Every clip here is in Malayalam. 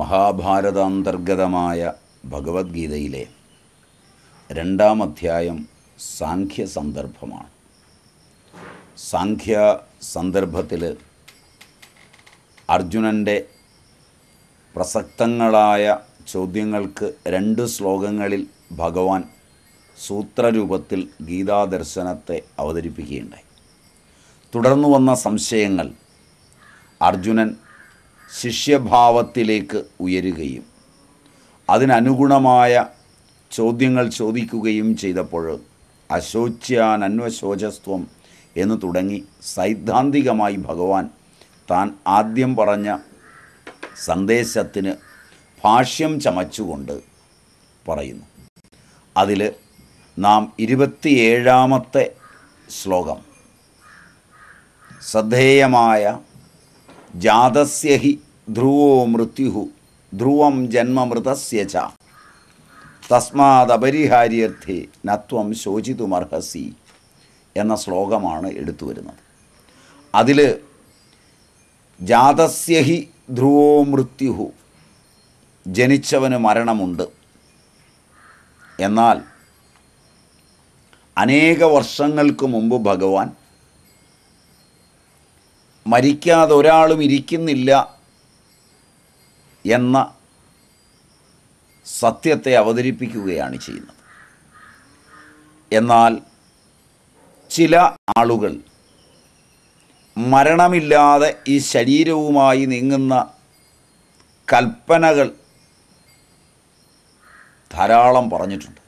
മഹാഭാരതാന്തർഗതമായ ഭഗവത്ഗീതയിലെ രണ്ടാം അധ്യായം സാഖ്യ സന്ദർഭമാണ് സാഖ്യ സന്ദർഭത്തിൽ അർജുനൻ്റെ പ്രസക്തങ്ങളായ ചോദ്യങ്ങൾക്ക് രണ്ട് ശ്ലോകങ്ങളിൽ ഭഗവാൻ സൂത്രരൂപത്തിൽ ഗീതാദർശനത്തെ അവതരിപ്പിക്കുകയുണ്ടായി തുടർന്നു വന്ന സംശയങ്ങൾ അർജുനൻ ശിഷ്യഭാവത്തിലേക്ക് ഉയരുകയും അതിനനുഗുണമായ ചോദ്യങ്ങൾ ചോദിക്കുകയും ചെയ്തപ്പോൾ അശോച്യാൻ അന്വശോചസ്വം എന്ന് തുടങ്ങി സൈദ്ധാന്തികമായി ഭഗവാൻ താൻ ആദ്യം പറഞ്ഞ സന്ദേശത്തിന് ഭാഷ്യം ചമച്ചുകൊണ്ട് പറയുന്നു അതിൽ നാം ഇരുപത്തിയേഴാമത്തെ ശ്ലോകം ശ്രദ്ധേയമായ ജാതസ്യ ഹി ധ്രുവോ മൃത്യു ധ്രുവം ജന്മമൃതസ്യ ച തസ്മാദപരിഹാര്യർത്ഥേ നത്വം ശോചിതുമർഹസി എന്ന ശ്ലോകമാണ് എടുത്തു വരുന്നത് അതിൽ ജാതസ്യ ഹി ധ്രുവോ മൃത്യു ജനിച്ചവന് മരണമുണ്ട് എന്നാൽ അനേക വർഷങ്ങൾക്ക് മുമ്പ് ഭഗവാൻ മരിക്കാതെ ഒരാളും ഇരിക്കുന്നില്ല എന്ന സത്യത്തെ അവതരിപ്പിക്കുകയാണ് ചെയ്യുന്നത് എന്നാൽ ചില ആളുകൾ മരണമില്ലാതെ ഈ ശരീരവുമായി നീങ്ങുന്ന കൽപ്പനകൾ ധാരാളം പറഞ്ഞിട്ടുണ്ട്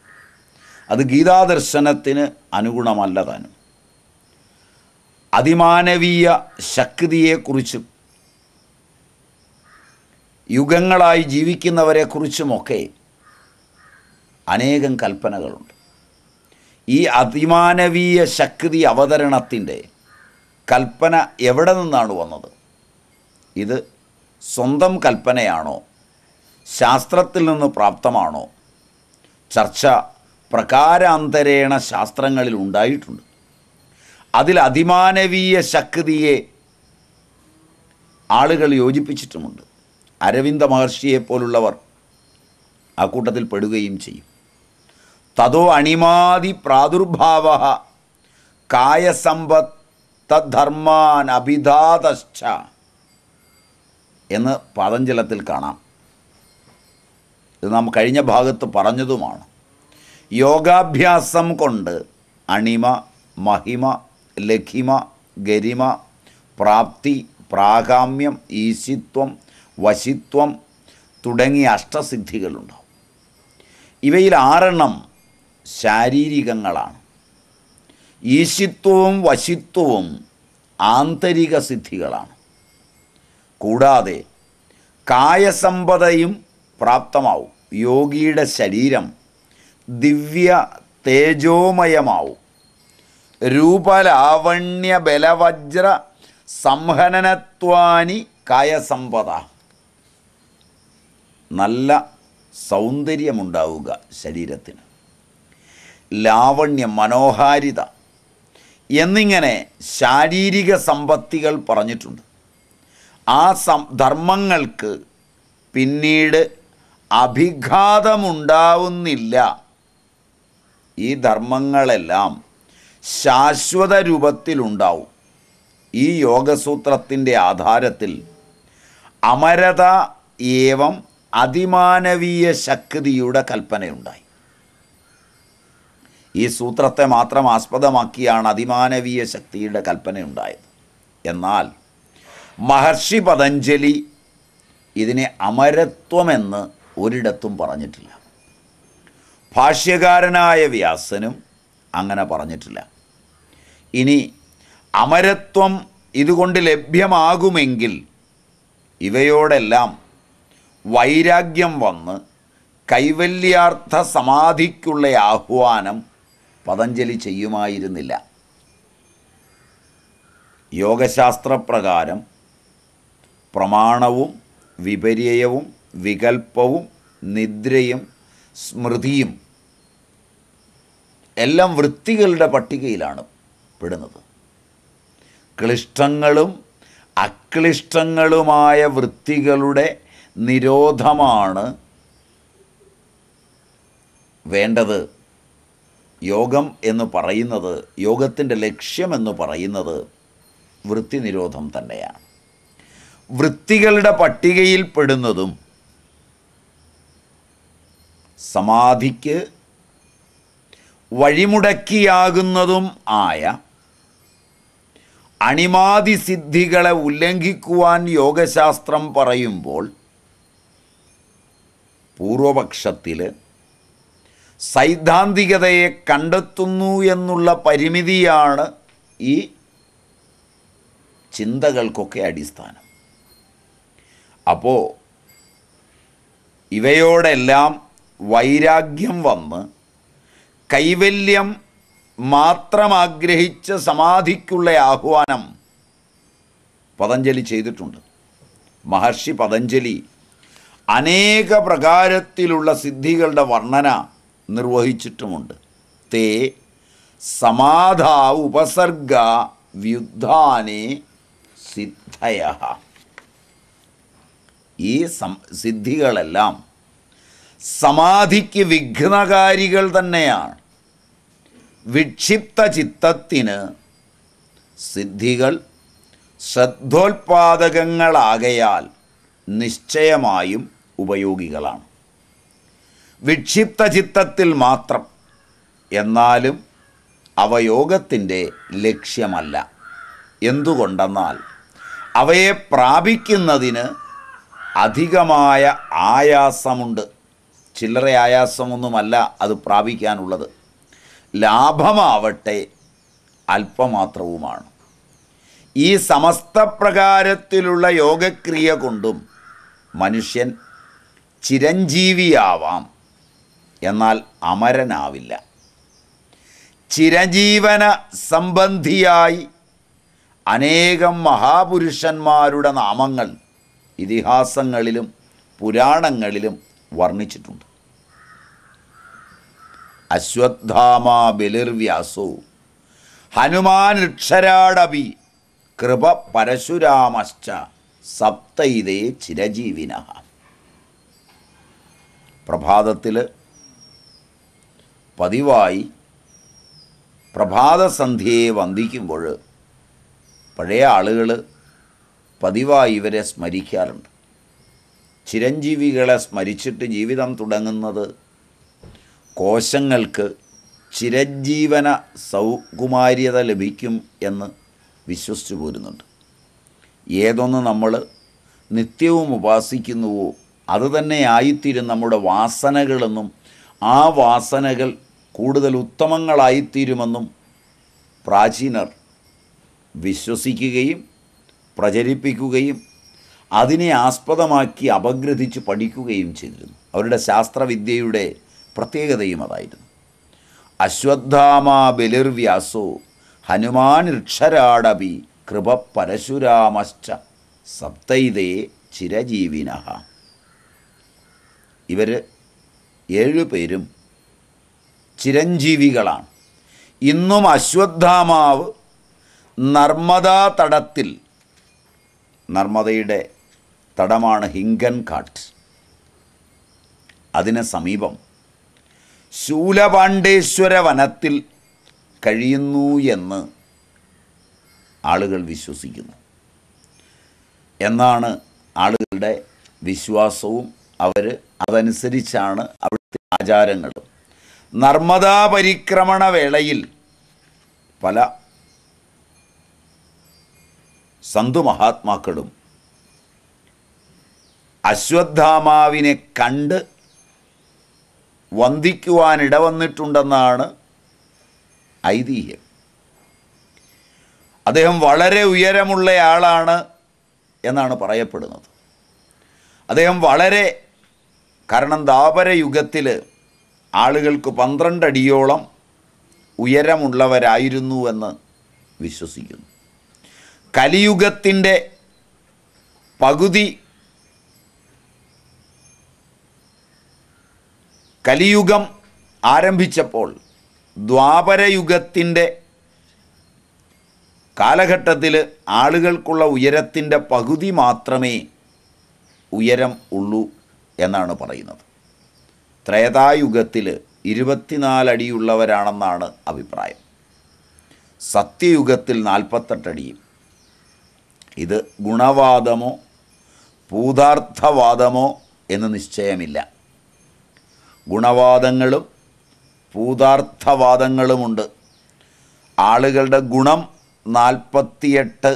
അത് ഗീതാദർശനത്തിന് അനുഗുണമല്ല താനും അതിമാനവീയ ശക്തിയെക്കുറിച്ചും യുഗങ്ങളായി ജീവിക്കുന്നവരെക്കുറിച്ചുമൊക്കെ അനേകം കൽപ്പനകളുണ്ട് ഈ അതിമാനവീയ ശക്തി അവതരണത്തിൻ്റെ കൽപ്പന എവിടെ നിന്നാണ് വന്നത് ഇത് സ്വന്തം കൽപ്പനയാണോ ശാസ്ത്രത്തിൽ നിന്ന് പ്രാപ്തമാണോ ചർച്ച പ്രകാരാന്തരേണ ശാസ്ത്രങ്ങളിൽ ഉണ്ടായിട്ടുണ്ട് അതിൽ അതിമാനവീയ ശക്തിയെ ആളുകൾ യോജിപ്പിച്ചിട്ടുമുണ്ട് അരവിന്ദ മഹർഷിയെ പോലുള്ളവർ ആ കൂട്ടത്തിൽ പെടുകയും ചെയ്യും തതോ അണിമാതി പ്രാദുർഭാവ കായസമ്പത്ത് തദ്ധർമാൻ അഭിധാതശ്ച എന്ന് പതഞ്ജലത്തിൽ കാണാം ഇത് നാം കഴിഞ്ഞ ഭാഗത്ത് പറഞ്ഞതുമാണ് യോഗാഭ്യാസം കൊണ്ട് അണിമ മഹിമ ലഖിമ ഗരിമ പ്രാപ്തി പ്രാകാമ്യം ഈശിത്വം വശിത്വം തുടങ്ങിയ അഷ്ടസിദ്ധികളുണ്ടാവും ഇവയിൽ ആറെണ്ണം ശാരീരികങ്ങളാണ് ഈശിത്വവും വശിത്വവും ആന്തരിക സിദ്ധികളാണ് കൂടാതെ കായസമ്പതയും പ്രാപ്തമാവും യോഗിയുടെ ശരീരം ദിവ്യ തേജോമയമാവും രൂപലാവണ്യ ബലവജ്ര സംഹനനത്വാനി കായസമ്പത നല്ല സൗന്ദര്യമുണ്ടാവുക ശരീരത്തിന് ലാവണ്യം മനോഹാരിത എന്നിങ്ങനെ ശാരീരിക സമ്പത്തികൾ പറഞ്ഞിട്ടുണ്ട് ആ സം ധർമ്മങ്ങൾക്ക് പിന്നീട് അഭിഘാതമുണ്ടാവുന്നില്ല ഈ ധർമ്മങ്ങളെല്ലാം ശാശ്വത രൂപത്തിലുണ്ടാവും ഈ യോഗസൂത്രത്തിൻ്റെ ആധാരത്തിൽ അമരത ഏവം അതിമാനവീയ ശക്തിയുടെ കൽപ്പനയുണ്ടായി ഈ സൂത്രത്തെ മാത്രം ആസ്പദമാക്കിയാണ് അതിമാനവീയ ശക്തിയുടെ കൽപ്പനയുണ്ടായത് എന്നാൽ മഹർഷി പതഞ്ജലി ഇതിനെ അമരത്വമെന്ന് ഒരിടത്തും പറഞ്ഞിട്ടില്ല ഭാഷ്യകാരനായ വ്യാസനും അങ്ങനെ പറഞ്ഞിട്ടില്ല ഇനി അമരത്വം ഇതുകൊണ്ട് ലഭ്യമാകുമെങ്കിൽ ഇവയോടെല്ലാം വൈരാഗ്യം വന്ന് കൈവല്യാർത്ഥ സമാധിക്കുള്ള ആഹ്വാനം പതഞ്ജലി ചെയ്യുമായിരുന്നില്ല യോഗശാസ്ത്രപ്രകാരം പ്രമാണവും വിപര്യവും വികൽപ്പവും നിദ്രയും സ്മൃതിയും എല്ലാം വൃത്തികളുടെ പട്ടികയിലാണ് പെടുന്നത് ക്ലിഷ്ടങ്ങളും അക്ലിഷ്ടങ്ങളുമായ വൃത്തികളുടെ നിരോധമാണ് വേണ്ടത് യോഗം എന്ന് പറയുന്നത് യോഗത്തിൻ്റെ ലക്ഷ്യമെന്ന് പറയുന്നത് വൃത്തി നിരോധം തന്നെയാണ് വൃത്തികളുടെ പട്ടികയിൽ പെടുന്നതും സമാധിക്ക് വഴിമുടക്കിയാകുന്നതും ആയ അണിമാതി സിദ്ധികളെ ഉല്ലംഘിക്കുവാൻ യോഗശാസ്ത്രം പറയുമ്പോൾ പൂർവപക്ഷത്തിൽ സൈദ്ധാന്തികതയെ കണ്ടെത്തുന്നു എന്നുള്ള പരിമിതിയാണ് ഈ ചിന്തകൾക്കൊക്കെ അടിസ്ഥാനം അപ്പോൾ ഇവയോടെല്ലാം വൈരാഗ്യം വന്ന് കൈവല്യം മാത്രം ആഗ്രഹിച്ച സമാധിക്കുള്ള ആഹ്വാനം പതഞ്ജലി ചെയ്തിട്ടുണ്ട് മഹർഷി പതഞ്ജലി അനേക പ്രകാരത്തിലുള്ള സിദ്ധികളുടെ വർണ്ണന നിർവഹിച്ചിട്ടുമുണ്ട് തേ സമാധ ഉപസർഗ വ്യുദ്ധാനെ സിദ്ധയ ഈ സിദ്ധികളെല്ലാം സമാധിക്ക് വിഘ്നകാരികൾ തന്നെയാണ് വിക്ഷിപ്ത ചിത്തത്തിന് സിദ്ധികൾ ശ്രദ്ധോൽപാദകങ്ങളാകയാൽ നിശ്ചയമായും ഉപയോഗികളാണ് വിക്ഷിപ്ത ചിത്തത്തിൽ മാത്രം എന്നാലും അവയോഗത്തിൻ്റെ ലക്ഷ്യമല്ല എന്തുകൊണ്ടെന്നാൽ അവയെ പ്രാപിക്കുന്നതിന് അധികമായ ആയാസമുണ്ട് ചില്ലറ ആയാസമൊന്നുമല്ല അത് പ്രാപിക്കാനുള്ളത് ലാഭമാവട്ടെ അല്പമാത്രവുമാണ് ഈ സമസ്ത പ്രകാരത്തിലുള്ള യോഗക്രിയ കൊണ്ടും മനുഷ്യൻ ചിരഞ്ജീവിയാവാം എന്നാൽ അമരനാവില്ല ചിരജീവന സംബന്ധിയായി അനേകം മഹാപുരുഷന്മാരുടെ നാമങ്ങൾ ഇതിഹാസങ്ങളിലും പുരാണങ്ങളിലും വർണ്ണിച്ചിട്ടുണ്ട് അശ്വത്ഥാമാ ബലിർവ്യാസോ ഹനുമാൻ ഋക്ഷരാടപി കൃപ പരശുരാമശ്ച സപ്തൈതേ ചിരജീവിന പ്രഭാതത്തിൽ പതിവായി പ്രഭാതസന്ധ്യയെ വന്ദിക്കുമ്പോൾ പഴയ ആളുകൾ പതിവായി ഇവരെ സ്മരിക്കാറുണ്ട് ചിരഞ്ജീവികളെ സ്മരിച്ചിട്ട് ജീവിതം തുടങ്ങുന്നത് കോശങ്ങൾക്ക് ചിരഞ്ജീവന സൗകുമാര്യത ലഭിക്കും എന്ന് വിശ്വസിച്ചു പോരുന്നുണ്ട് ഏതൊന്ന് നമ്മൾ നിത്യവും ഉപാസിക്കുന്നുവോ അത് തന്നെ ആയിത്തീരും നമ്മുടെ വാസനകളെന്നും ആ വാസനകൾ കൂടുതൽ ഉത്തമങ്ങളായിത്തീരുമെന്നും പ്രാചീനർ വിശ്വസിക്കുകയും പ്രചരിപ്പിക്കുകയും അതിനെ ആസ്പദമാക്കി അപഗ്രഥിച്ച് പഠിക്കുകയും ചെയ്തിരുന്നു അവരുടെ ശാസ്ത്രവിദ്യയുടെ പ്രത്യേകതയും അതായിരുന്നു അശ്വത്ഥാമ ബലിർവ്യാസോ ഹനുമാനിക്ഷരാടപി കൃപ പരശുരാമശ്ച സപ്തൈതേ ചിരജീവിന ഇവർ ഏഴുപേരും ചിരഞ്ജീവികളാണ് ഇന്നും അശ്വത്ഥാമാവ് നർമ്മദാ തടത്തിൽ നർമ്മദയുടെ തടമാണ് ഹിങ്കൻ കാട്ട് അതിന് സമീപം ശൂലപാണ്ഡേശ്വര വനത്തിൽ കഴിയുന്നു എന്ന് ആളുകൾ വിശ്വസിക്കുന്നു എന്നാണ് ആളുകളുടെ വിശ്വാസവും അവർ അതനുസരിച്ചാണ് അവിടുത്തെ ആചാരങ്ങളും നർമ്മദാ പരിക്രമണ വേളയിൽ പല സന്തു മഹാത്മാക്കളും അശ്വത്ഥാമാവിനെ കണ്ട് വന്ദിക്കുവാൻ ഇടവന്നിട്ടുണ്ടെന്നാണ് ഐതിഹ്യം അദ്ദേഹം വളരെ ഉയരമുള്ളയാളാണ് എന്നാണ് പറയപ്പെടുന്നത് അദ്ദേഹം വളരെ കാരണം ദാപരയുഗത്തിൽ ആളുകൾക്ക് പന്ത്രണ്ടടിയോളം എന്ന് വിശ്വസിക്കുന്നു കലിയുഗത്തിൻ്റെ പകുതി കലിയുഗം ആരംഭിച്ചപ്പോൾ ദ്വാപരയുഗത്തിൻ്റെ കാലഘട്ടത്തിൽ ആളുകൾക്കുള്ള ഉയരത്തിൻ്റെ പകുതി മാത്രമേ ഉയരം ഉള്ളൂ എന്നാണ് പറയുന്നത് ത്രേതായുഗത്തിൽ ഇരുപത്തിനാലടിയുള്ളവരാണെന്നാണ് അഭിപ്രായം സത്യയുഗത്തിൽ നാൽപ്പത്തെട്ടടിയും ഇത് ഗുണവാദമോ ഭൂതാർത്ഥവാദമോ എന്ന് നിശ്ചയമില്ല ഗുണവാദങ്ങളും ഭൂതാർത്ഥവാദങ്ങളുമുണ്ട് ആളുകളുടെ ഗുണം നാൽപ്പത്തിയെട്ട്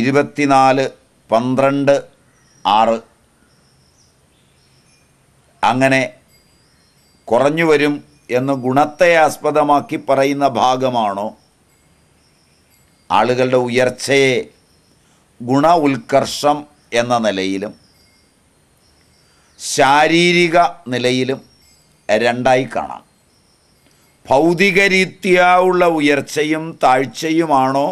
ഇരുപത്തിനാല് പന്ത്രണ്ട് ആറ് അങ്ങനെ കുറഞ്ഞു വരും എന്ന് ഗുണത്തെ ആസ്പദമാക്കി പറയുന്ന ഭാഗമാണോ ആളുകളുടെ ഉയർച്ചയെ ഗുണ ഉത്കർഷം എന്ന നിലയിലും ശാരീരിക നിലയിലും രണ്ടായി കാണാം ഭൗതികരീത്യാ ഉള്ള ഉയർച്ചയും താഴ്ചയുമാണോ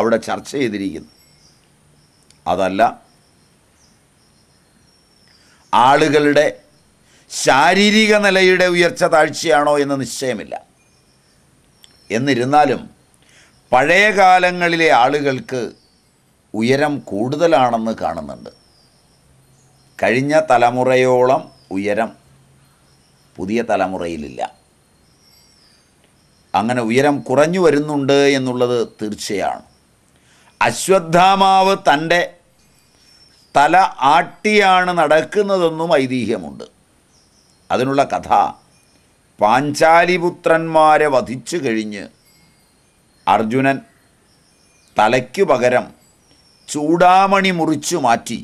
അവിടെ ചർച്ച ചെയ്തിരിക്കുന്നത് അതല്ല ആളുകളുടെ ശാരീരിക നിലയുടെ ഉയർച്ച താഴ്ചയാണോ എന്ന് നിശ്ചയമില്ല എന്നിരുന്നാലും പഴയ കാലങ്ങളിലെ ആളുകൾക്ക് ഉയരം കൂടുതലാണെന്ന് കാണുന്നുണ്ട് കഴിഞ്ഞ തലമുറയോളം ഉയരം പുതിയ തലമുറയിലില്ല അങ്ങനെ ഉയരം കുറഞ്ഞു വരുന്നുണ്ട് എന്നുള്ളത് തീർച്ചയാണ് അശ്വത്ഥാമാവ് തൻ്റെ തല ആട്ടിയാണ് നടക്കുന്നതെന്നും ഐതിഹ്യമുണ്ട് അതിനുള്ള കഥ പാഞ്ചാലിപുത്രന്മാരെ വധിച്ചു കഴിഞ്ഞ് അർജുനൻ തലയ്ക്കു പകരം ചൂടാമണി മുറിച്ചു മാറ്റി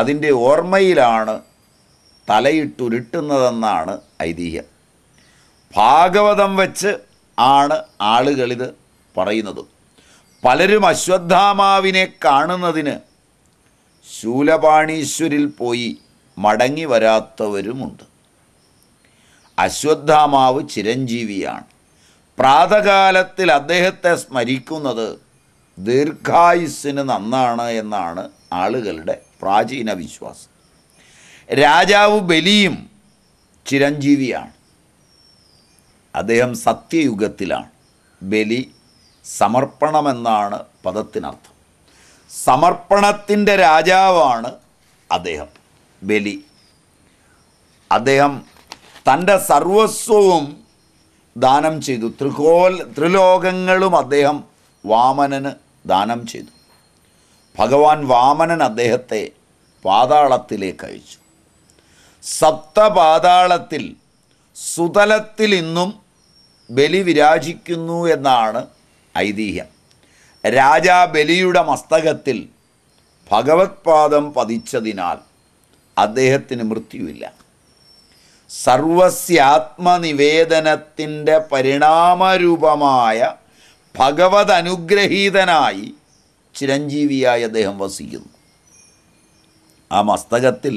അതിൻ്റെ ഓർമ്മയിലാണ് തലയിട്ടുരുട്ടുന്നതെന്നാണ് ഐതിഹ്യം ഭാഗവതം വച്ച് ആണ് ആളുകളിത് പറയുന്നത് പലരും അശ്വത്ഥാമാവിനെ കാണുന്നതിന് ശൂലപാണീശ്വരിൽ പോയി മടങ്ങി വരാത്തവരുമുണ്ട് അശ്വത്ഥാമാവ് ചിരഞ്ജീവിയാണ് പ്രാതകാലത്തിൽ അദ്ദേഹത്തെ സ്മരിക്കുന്നത് ദീർഘായുസ്സിന് നന്നാണ് എന്നാണ് ആളുകളുടെ പ്രാചീന വിശ്വാസം രാജാവ് ബലിയും ചിരഞ്ജീവിയാണ് അദ്ദേഹം സത്യയുഗത്തിലാണ് ബലി സമർപ്പണമെന്നാണ് പദത്തിനർത്ഥം സമർപ്പണത്തിൻ്റെ രാജാവാണ് അദ്ദേഹം ബലി അദ്ദേഹം തൻ്റെ സർവസ്വവും ദാനം ചെയ്തു ത്രികോൽ ത്രിലോകങ്ങളും അദ്ദേഹം വാമനന് ദാനം ചെയ്തു ഭഗവാൻ വാമനൻ അദ്ദേഹത്തെ പാതാളത്തിലേക്ക് അയച്ചു സപ്തപാതാളത്തിൽ സുതലത്തിൽ ഇന്നും ബലി വിരാജിക്കുന്നു എന്നാണ് ഐതിഹ്യം രാജാ ബലിയുടെ മസ്തകത്തിൽ ഭഗവത്പാദം പതിച്ചതിനാൽ അദ്ദേഹത്തിന് മൃത്യുവില്ല സർവസ്യാത്മനിവേദനത്തിൻ്റെ പരിണാമരൂപമായ ഭഗവത് അനുഗ്രഹീതനായി ചിരഞ്ജീവിയായി അദ്ദേഹം വസിക്കുന്നു ആ മസ്തകത്തിൽ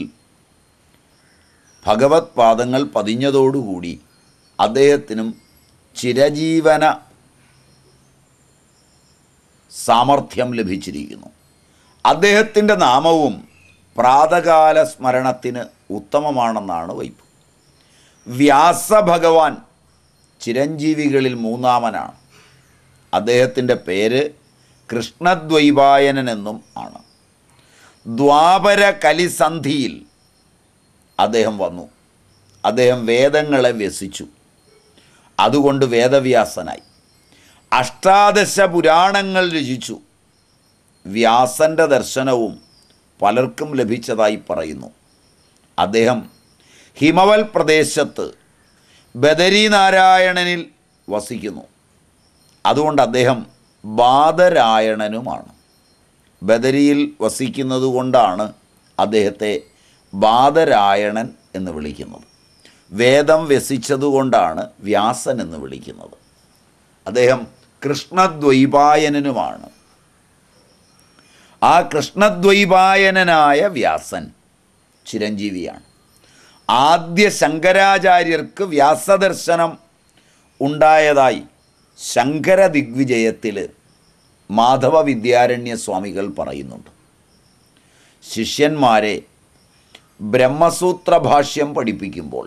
ഭഗവത് പാദങ്ങൾ പതിഞ്ഞതോടുകൂടി അദ്ദേഹത്തിനും ചിരജീവന സാമർഥ്യം ലഭിച്ചിരിക്കുന്നു അദ്ദേഹത്തിൻ്റെ നാമവും പ്രാതകാല സ്മരണത്തിന് ഉത്തമമാണെന്നാണ് വൈപ്പ് വ്യാസഭഗവാൻ ചിരഞ്ജീവികളിൽ മൂന്നാമനാണ് അദ്ദേഹത്തിൻ്റെ പേര് കൃഷ്ണദ്വൈപായനെന്നും ആണ് ദ്വാപര കലിസന്ധിയിൽ അദ്ദേഹം വന്നു അദ്ദേഹം വേദങ്ങളെ വ്യസിച്ചു അതുകൊണ്ട് വേദവ്യാസനായി അഷ്ടാദശ പുരാണങ്ങൾ രചിച്ചു വ്യാസൻ്റെ ദർശനവും പലർക്കും ലഭിച്ചതായി പറയുന്നു അദ്ദേഹം ഹിമവൽ പ്രദേശത്ത് ബദരീനാരായണനിൽ വസിക്കുന്നു അതുകൊണ്ട് അദ്ദേഹം ബാദരായണനുമാണ് ബദരിയിൽ വസിക്കുന്നതുകൊണ്ടാണ് അദ്ദേഹത്തെ ബാദരായണൻ എന്ന് വിളിക്കുന്നത് വേദം വ്യസിച്ചതുകൊണ്ടാണ് വ്യാസൻ എന്ന് വിളിക്കുന്നത് അദ്ദേഹം കൃഷ്ണദ്വൈപായനനുമാണ് ആ കൃഷ്ണദ്വൈപായനായ വ്യാസൻ ചിരഞ്ജീവിയാണ് ആദ്യ ശങ്കരാചാര്യർക്ക് വ്യാസദർശനം ഉണ്ടായതായി ശങ്കര ദിഗ്വിജയത്തിൽ മാധവ വിദ്യാരണ്യ സ്വാമികൾ പറയുന്നുണ്ട് ശിഷ്യന്മാരെ ബ്രഹ്മസൂത്ര ഭാഷ്യം പഠിപ്പിക്കുമ്പോൾ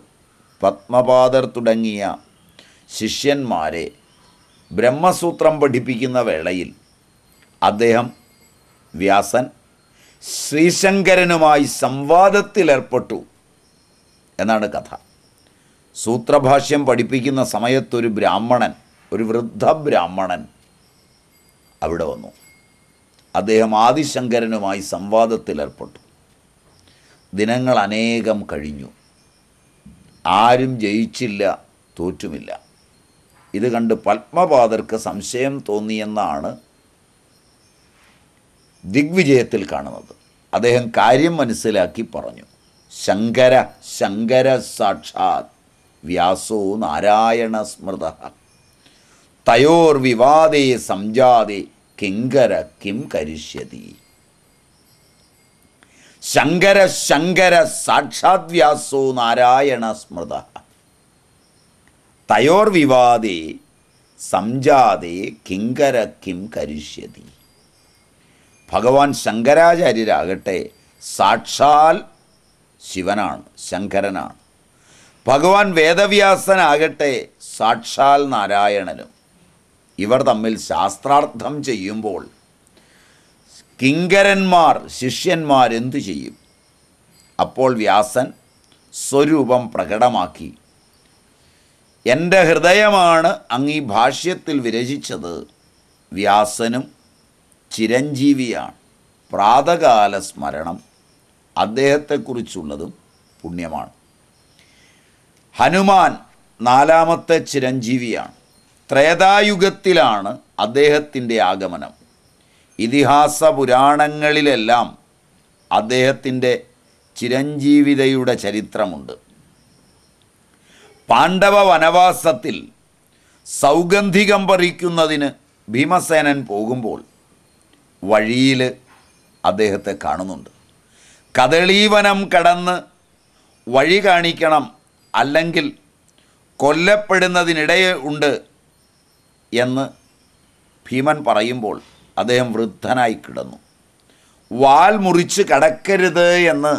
പത്മപാദർ തുടങ്ങിയ ശിഷ്യന്മാരെ ബ്രഹ്മസൂത്രം പഠിപ്പിക്കുന്ന വേളയിൽ അദ്ദേഹം വ്യാസൻ ശ്രീശങ്കരനുമായി സംവാദത്തിലേർപ്പെട്ടു എന്നാണ് കഥ സൂത്രഭാഷ്യം പഠിപ്പിക്കുന്ന സമയത്തൊരു ബ്രാഹ്മണൻ ഒരു വൃദ്ധ ബ്രാഹ്മണൻ അവിടെ വന്നു അദ്ദേഹം ആദിശങ്കരനുമായി സംവാദത്തിലേർപ്പെട്ടു ദിനങ്ങൾ അനേകം കഴിഞ്ഞു ആരും ജയിച്ചില്ല തോറ്റുമില്ല ഇത് കണ്ട് പത്മപാദർക്ക് സംശയം തോന്നിയെന്നാണ് ദിഗ്വിജയത്തിൽ കാണുന്നത് അദ്ദേഹം കാര്യം മനസ്സിലാക്കി പറഞ്ഞു ശങ്കര ശങ്കര സാക്ഷാത് വ്യാസോ നാരായണ സ്മൃത തയോർ വിവാദേ സംജാതെ കിങ്കര കിം കരിഷ്യതി ശങ്കര ശങ്കര സാക്ഷാത് വ്യാസോ നാരായണ സ്മൃത തയോർ വിവാദേ സംജാതെ കിങ്കര കിം കരിഷ്യതി ഭഗവാൻ ശങ്കരാചാര്യരാകട്ടെ സാക്ഷാൽ ശിവനാണ് ശങ്കരനാണ് ഭഗവാൻ വേദവ്യാസനാകട്ടെ സാക്ഷാൽ നാരായണനും ഇവർ തമ്മിൽ ശാസ്ത്രാർത്ഥം ചെയ്യുമ്പോൾ കിങ്കരന്മാർ ശിഷ്യന്മാരെന്തു ചെയ്യും അപ്പോൾ വ്യാസൻ സ്വരൂപം പ്രകടമാക്കി എൻ്റെ ഹൃദയമാണ് അങ്ങ് ഈ ഭാഷ്യത്തിൽ വിരചിച്ചത് വ്യാസനും ചിരഞ്ജീവിയാണ് പ്രാതകാല സ്മരണം അദ്ദേഹത്തെക്കുറിച്ചുള്ളതും പുണ്യമാണ് ഹനുമാൻ നാലാമത്തെ ചിരഞ്ജീവിയാണ് ത്രേതായുഗത്തിലാണ് അദ്ദേഹത്തിൻ്റെ ആഗമനം ഇതിഹാസ പുരാണങ്ങളിലെല്ലാം അദ്ദേഹത്തിൻ്റെ ചിരഞ്ജീവിതയുടെ ചരിത്രമുണ്ട് പാണ്ഡവ വനവാസത്തിൽ സൗഗന്ധികം പറിക്കുന്നതിന് ഭീമസേനൻ പോകുമ്പോൾ വഴിയിൽ അദ്ദേഹത്തെ കാണുന്നുണ്ട് കദളീവനം കടന്ന് വഴി കാണിക്കണം അല്ലെങ്കിൽ കൊല്ലപ്പെടുന്നതിനിടയുണ്ട് എന്ന് ഭീമൻ പറയുമ്പോൾ അദ്ദേഹം വൃദ്ധനായി കിടന്നു വാൽ മുറിച്ച് കടക്കരുത് എന്ന്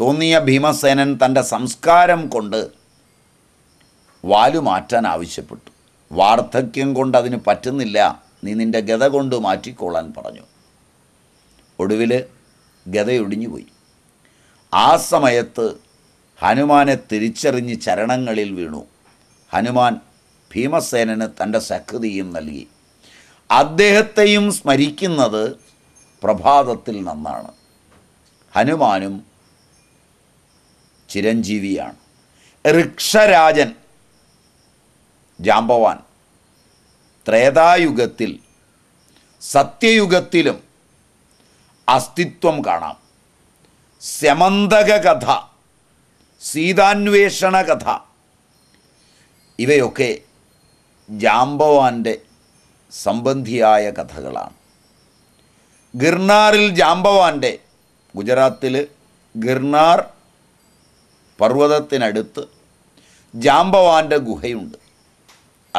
തോന്നിയ ഭീമസേനൻ തൻ്റെ സംസ്കാരം കൊണ്ട് വാലു മാറ്റാൻ ആവശ്യപ്പെട്ടു വാർദ്ധക്യം കൊണ്ട് അതിന് പറ്റുന്നില്ല നീ നിൻ്റെ ഗത കൊണ്ട് മാറ്റിക്കൊള്ളാൻ പറഞ്ഞു ഒടുവിൽ ഗതയൊടിഞ്ഞുപോയി ആ സമയത്ത് ഹനുമാനെ തിരിച്ചറിഞ്ഞ് ചരണങ്ങളിൽ വീണു ഹനുമാൻ ഭീമസേനന് തൻ്റെ സഖൃതിയും നൽകി അദ്ദേഹത്തെയും സ്മരിക്കുന്നത് പ്രഭാതത്തിൽ നന്നാണ് ഹനുമാനും ചിരഞ്ജീവിയാണ് ഋക്ഷരാജൻ ജാമ്പവാൻ ത്രേതായുഗത്തിൽ സത്യയുഗത്തിലും അസ്തിത്വം കാണാം ശമന്തക കഥ സീതാന്വേഷണ കഥ ഇവയൊക്കെ ജാംബവാൻ്റെ സംബന്ധിയായ കഥകളാണ് ഗിർനാറിൽ ജാംബവാൻ്റെ ഗുജറാത്തിൽ ഗിർനാർ പർവ്വതത്തിനടുത്ത് ജാംബവാൻ്റെ ഗുഹയുണ്ട്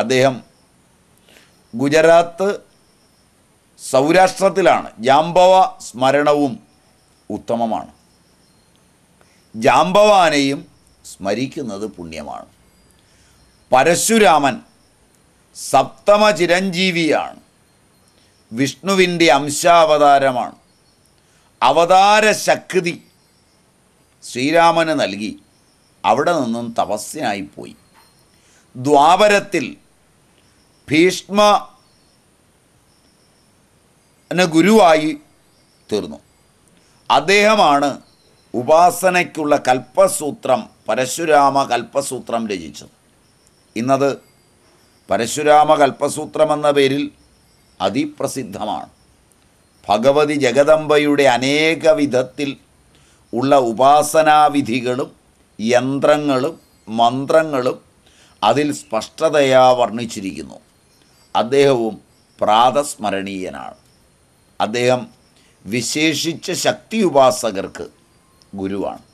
അദ്ദേഹം ഗുജറാത്ത് സൗരാഷ്ട്രത്തിലാണ് ജാംബവ സ്മരണവും ഉത്തമമാണ് ജാംബവാനെയും സ്മരിക്കുന്നത് പുണ്യമാണ് പരശുരാമൻ സപ്തമ ചിരഞ്ജീവിയാണ് വിഷ്ണുവിൻ്റെ അംശാവതാരമാണ് അവതാര ശക്തി ശ്രീരാമന് നൽകി അവിടെ നിന്നും തപസ്യനായിപ്പോയി ദ്വാപരത്തിൽ ഭീഷ്മ ഗുരുവായി തീർന്നു അദ്ദേഹമാണ് ഉപാസനയ്ക്കുള്ള കൽപ്പസൂത്രം പരശുരാമ കൽപ്പസൂത്രം രചിച്ചത് ഇന്നത് പരശുരാമ കൽപ്പസൂത്രമെന്ന പേരിൽ അതിപ്രസിദ്ധമാണ് ഭഗവതി ജഗദംബയുടെ അനേക വിധത്തിൽ ഉള്ള ഉപാസനാവിധികളും യന്ത്രങ്ങളും മന്ത്രങ്ങളും അതിൽ സ്പഷ്ടതയാ വർണ്ണിച്ചിരിക്കുന്നു അദ്ദേഹവും പ്രാതസ്മരണീയനാണ് അദ്ദേഹം വിശേഷിച്ച ശക്തി ഉപാസകർക്ക് ഗുരുവാണ്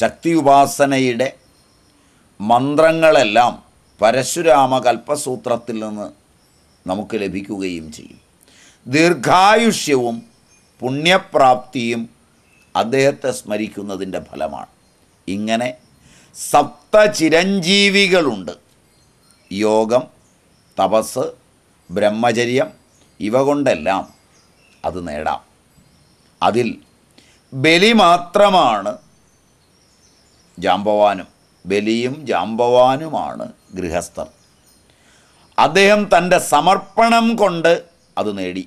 ശക്തി ഉപാസനയുടെ മന്ത്രങ്ങളെല്ലാം പരശുരാമ കൽപ്പസൂത്രത്തിൽ നിന്ന് നമുക്ക് ലഭിക്കുകയും ചെയ്യും ദീർഘായുഷ്യവും പുണ്യപ്രാപ്തിയും അദ്ദേഹത്തെ സ്മരിക്കുന്നതിൻ്റെ ഫലമാണ് ഇങ്ങനെ സപ്തചിരഞ്ജീവികളുണ്ട് യോഗം തപസ് ബ്രഹ്മചര്യം ഇവ കൊണ്ടെല്ലാം അത് നേടാം അതിൽ ബലി മാത്രമാണ് ജാമ്പവാനും ബലിയും ജാമ്പവാനുമാണ് ഗൃഹസ്ഥർ അദ്ദേഹം തൻ്റെ സമർപ്പണം കൊണ്ട് അത് നേടി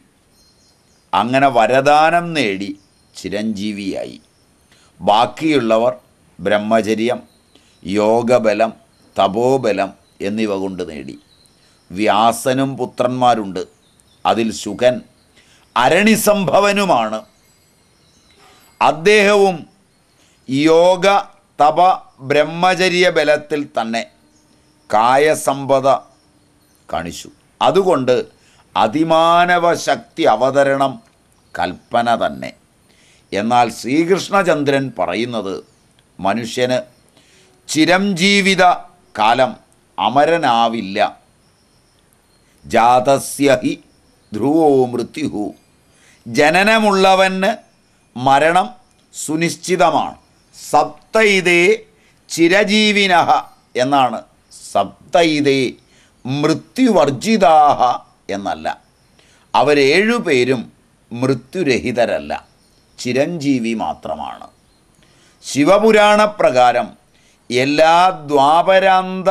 അങ്ങനെ വരദാനം നേടി ചിരഞ്ജീവിയായി ബാക്കിയുള്ളവർ ബ്രഹ്മചര്യം യോഗബലം തപോബലം എന്നിവ കൊണ്ട് നേടി വ്യാസനും പുത്രന്മാരുണ്ട് അതിൽ ശുഖൻ അരണിസംഭവനുമാണ് അദ്ദേഹവും യോഗ തപ ബ്രഹ്മചര്യ ബലത്തിൽ തന്നെ കായസമ്പത കാണിച്ചു അതുകൊണ്ട് അതിമാനവ ശക്തി അവതരണം കൽപ്പന തന്നെ എന്നാൽ ശ്രീകൃഷ്ണചന്ദ്രൻ പറയുന്നത് മനുഷ്യന് ചിരംജീവിത കാലം അമരനാവില്ല ജാതസ്യ ഹി ധ്രുവോ മൃത്യുഹു ജനനമുള്ളവന് മരണം സുനിശ്ചിതമാണ് സപ്തയിതേ ചിരജീവിനഹ എന്നാണ് സപ്തൈതേ മൃത്യുവർജിതാഹ എന്നല്ല അവരേഴു പേരും മൃത്യുരഹിതരല്ല ചിരഞ്ജീവി മാത്രമാണ് ശിവപുരാണപ്രകാരം എല്ലാ ദ്വാപരാന്ത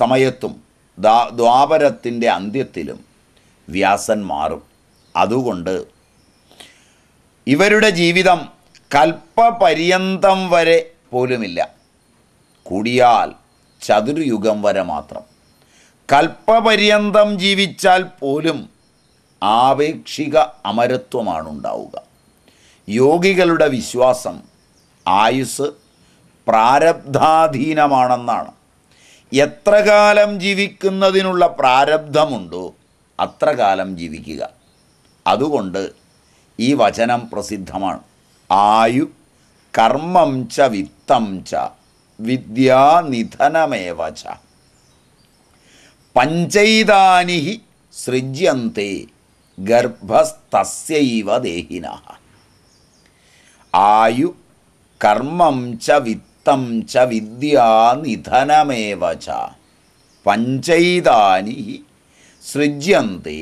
സമയത്തും ദ്വാപരത്തിൻ്റെ അന്ത്യത്തിലും വ്യാസൻ മാറും അതുകൊണ്ട് ഇവരുടെ ജീവിതം കൽപ്പപര്യന്തം വരെ പോലുമില്ല കൂടിയാൽ ചതുർയുഗം വരെ മാത്രം കൽപ്പപര്യന്തം ജീവിച്ചാൽ പോലും ആപേക്ഷിക അമരത്വമാണ് ഉണ്ടാവുക യോഗികളുടെ വിശ്വാസം ആയുസ് പ്രാരബ്ധാധീനമാണെന്നാണ് എത്ര കാലം ജീവിക്കുന്നതിനുള്ള പ്രാരബ്ധമുണ്ടോ അത്ര കാലം ജീവിക്കുക അതുകൊണ്ട് ഈ വചനം പ്രസിദ്ധമാണ് ആയു കർമ്മം ച വിത്തം ച വിദ്യാനിധനമേവ ച പഞ്ചൈതാനി സൃജ്യന്തേ ഗർഭസ്ഥൈവ ദേഹിന ആയു കർമ്മം ച വിത്തം ച വിദ്യാനിധനമേവ ച പഞ്ചൈതാനി സൃജ്യന്തേ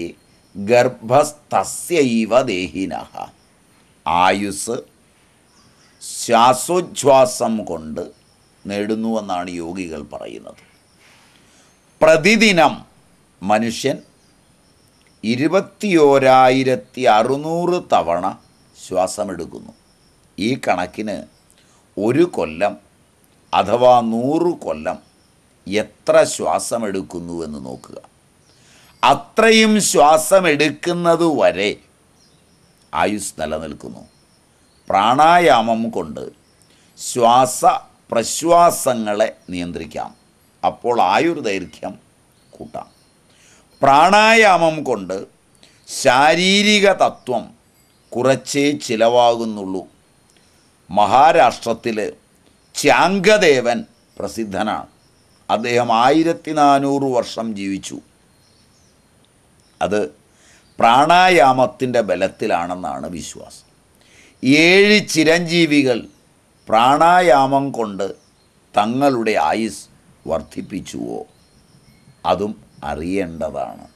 ഗർഭസ്ഥൈവ ദേഹിന ആയുസ് ശ്വാസോച്ഛ്വാസം കൊണ്ട് നേടുന്നുവെന്നാണ് യോഗികൾ പറയുന്നത് പ്രതിദിനം മനുഷ്യൻ ഇരുപത്തിയോരായിരത്തി അറുന്നൂറ് തവണ ശ്വാസമെടുക്കുന്നു ഈ കണക്കിന് ഒരു കൊല്ലം അഥവാ നൂറ് കൊല്ലം എത്ര ശ്വാസമെടുക്കുന്നുവെന്ന് എന്ന് നോക്കുക അത്രയും ശ്വാസമെടുക്കുന്നത് വരെ ആയുസ് നിലനിൽക്കുന്നു പ്രാണായാമം കൊണ്ട് ശ്വാസ പ്രശ്വാസങ്ങളെ നിയന്ത്രിക്കാം അപ്പോൾ ദൈർഘ്യം കൂട്ടാം പ്രാണായാമം കൊണ്ട് ശാരീരിക തത്വം കുറച്ചേ ചിലവാകുന്നുള്ളൂ മഹാരാഷ്ട്രത്തിൽ ചാങ്കദേവൻ പ്രസിദ്ധനാണ് അദ്ദേഹം ആയിരത്തി നാനൂറ് വർഷം ജീവിച്ചു അത് പ്രാണായാമത്തിൻ്റെ ബലത്തിലാണെന്നാണ് വിശ്വാസം ഏഴ് ചിരഞ്ജീവികൾ പ്രാണായാമം കൊണ്ട് തങ്ങളുടെ ആയുസ് വർദ്ധിപ്പിച്ചുവോ അതും അറിയേണ്ടതാണ്